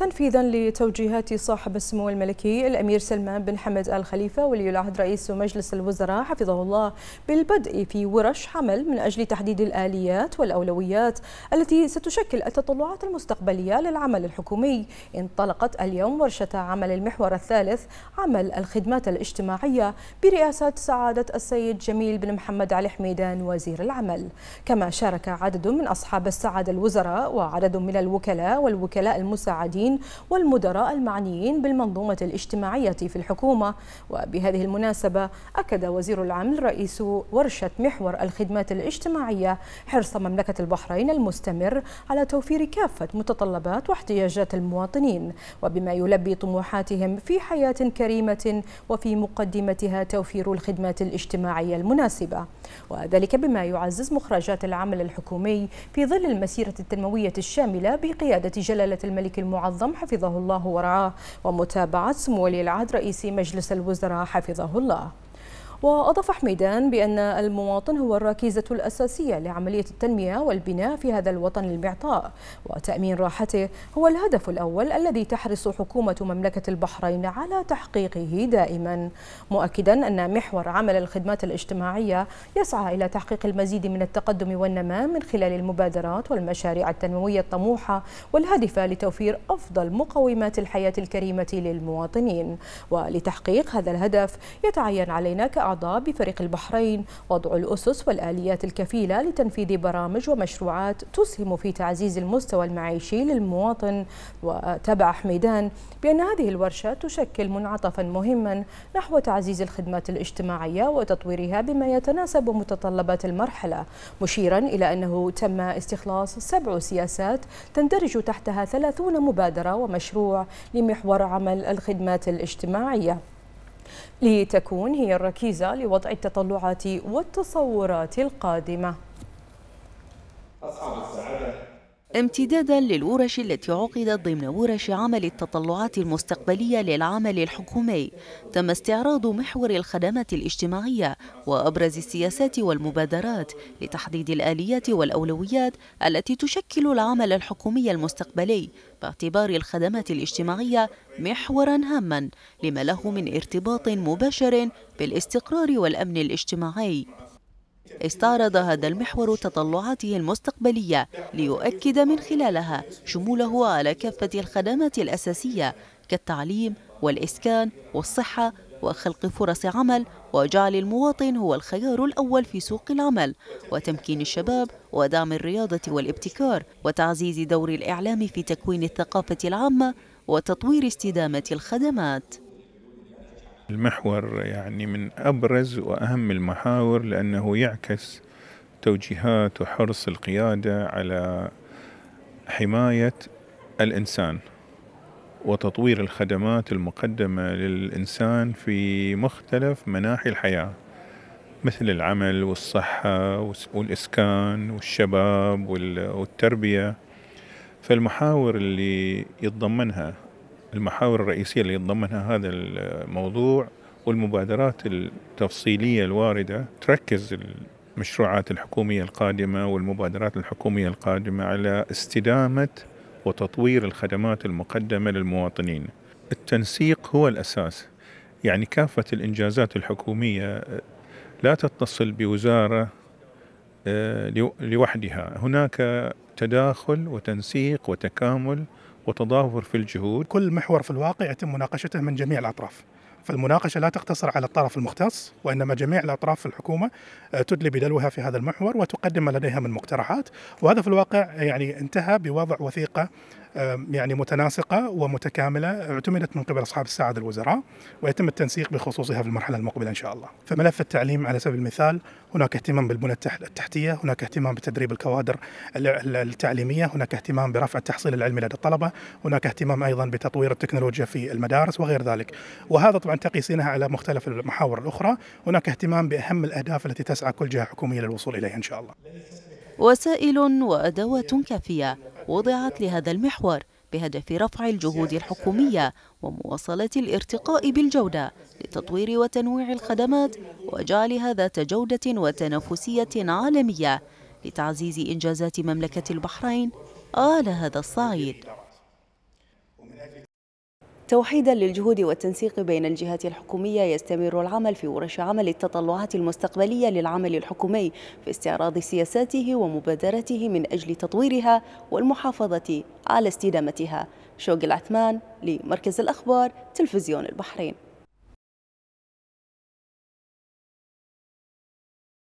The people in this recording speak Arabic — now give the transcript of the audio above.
تنفيذا لتوجيهات صاحب السمو الملكي الأمير سلمان بن حمد آل خليفة ولي العهد رئيس مجلس الوزراء حفظه الله بالبدء في ورش عمل من أجل تحديد الآليات والأولويات التي ستشكل التطلعات المستقبلية للعمل الحكومي انطلقت اليوم ورشة عمل المحور الثالث عمل الخدمات الاجتماعية برئاسة سعادة السيد جميل بن محمد علي حميدان وزير العمل كما شارك عدد من أصحاب السعادة الوزراء وعدد من الوكلاء والوكلاء المساعدين المسؤولين والمدراء المعنيين بالمنظومة الاجتماعية في الحكومة وبهذه المناسبة أكد وزير العمل رئيس ورشة محور الخدمات الاجتماعية حرص مملكة البحرين المستمر على توفير كافة متطلبات واحتياجات المواطنين وبما يلبي طموحاتهم في حياة كريمة وفي مقدمتها توفير الخدمات الاجتماعية المناسبة وذلك بما يعزز مخرجات العمل الحكومي في ظل المسيرة التنموية الشاملة بقيادة جلالة الملك المعظم المنظم حفظه الله ورعاه ومتابعة سمو ولي العهد رئيس مجلس الوزراء حفظه الله وأضاف حميدان بأن المواطن هو الركيزة الأساسية لعملية التنمية والبناء في هذا الوطن المعطاء وتأمين راحته هو الهدف الأول الذي تحرص حكومة مملكة البحرين على تحقيقه دائما مؤكدا أن محور عمل الخدمات الاجتماعية يسعى إلى تحقيق المزيد من التقدم والنماء من خلال المبادرات والمشاريع التنموية الطموحة والهادفة لتوفير أفضل مقومات الحياة الكريمة للمواطنين ولتحقيق هذا الهدف يتعين علينا كأعضاء الأعضاء بفريق البحرين وضع الأسس والآليات الكفيلة لتنفيذ برامج ومشروعات تسهم في تعزيز المستوى المعيشي للمواطن وتبع حميدان بأن هذه الورشة تشكل منعطفا مهما نحو تعزيز الخدمات الاجتماعية وتطويرها بما يتناسب متطلبات المرحلة مشيرا إلى أنه تم استخلاص سبع سياسات تندرج تحتها ثلاثون مبادرة ومشروع لمحور عمل الخدمات الاجتماعية لتكون هي الركيزة لوضع التطلعات والتصورات القادمة السعادة امتدادا للورش التي عقدت ضمن ورش عمل التطلعات المستقبلية للعمل الحكومي تم استعراض محور الخدمات الاجتماعية وأبرز السياسات والمبادرات لتحديد الآليات والأولويات التي تشكل العمل الحكومي المستقبلي باعتبار الخدمات الاجتماعية محورا هاما لما له من ارتباط مباشر بالاستقرار والأمن الاجتماعي استعرض هذا المحور تطلعاته المستقبلية ليؤكد من خلالها شموله على كافة الخدمات الأساسية كالتعليم والإسكان والصحة وخلق فرص عمل وجعل المواطن هو الخيار الأول في سوق العمل وتمكين الشباب ودعم الرياضة والابتكار وتعزيز دور الإعلام في تكوين الثقافة العامة وتطوير استدامة الخدمات المحور يعني من أبرز وأهم المحاور لأنه يعكس توجيهات وحرص القيادة على حماية الإنسان وتطوير الخدمات المقدمة للإنسان في مختلف مناحي الحياة مثل العمل والصحة والإسكان والشباب والتربية فالمحاور اللي يتضمنها المحاور الرئيسية اللي يتضمنها هذا الموضوع والمبادرات التفصيلية الواردة تركز المشروعات الحكومية القادمة والمبادرات الحكومية القادمة على استدامة وتطوير الخدمات المقدمة للمواطنين التنسيق هو الأساس يعني كافة الإنجازات الحكومية لا تتصل بوزارة آه، لوحدها هناك تداخل وتنسيق وتكامل وتضافر في الجهود كل محور في الواقع يتم مناقشته من جميع الأطراف فالمناقشة لا تقتصر على الطرف المختص وإنما جميع الأطراف في الحكومة آه، تدلي بدلوها في هذا المحور وتقدم ما لديها من مقترحات وهذا في الواقع يعني انتهى بوضع وثيقة يعني متناسقة ومتكاملة اعتمدت من قبل أصحاب السعادة الوزراء ويتم التنسيق بخصوصها في المرحلة المقبلة إن شاء الله فملف التعليم على سبيل المثال هناك اهتمام بالبنى التحتية هناك اهتمام بتدريب الكوادر التعليمية هناك اهتمام برفع التحصيل العلمي لدى الطلبة هناك اهتمام أيضا بتطوير التكنولوجيا في المدارس وغير ذلك وهذا طبعا تقيسينها على مختلف المحاور الأخرى هناك اهتمام بأهم الأهداف التي تسعى كل جهة حكومية للوصول إليها إن شاء الله وسائل وأدوات كافية وضعت لهذا المحور بهدف رفع الجهود الحكومية ومواصلة الارتقاء بالجودة لتطوير وتنويع الخدمات وجعلها ذات جودة وتنافسية عالمية لتعزيز إنجازات مملكة البحرين على هذا الصعيد توحيدا للجهود والتنسيق بين الجهات الحكومية يستمر العمل في ورش عمل التطلعات المستقبلية للعمل الحكومي في استعراض سياساته ومبادرته من أجل تطويرها والمحافظة على استدامتها شوق العثمان لمركز الأخبار تلفزيون البحرين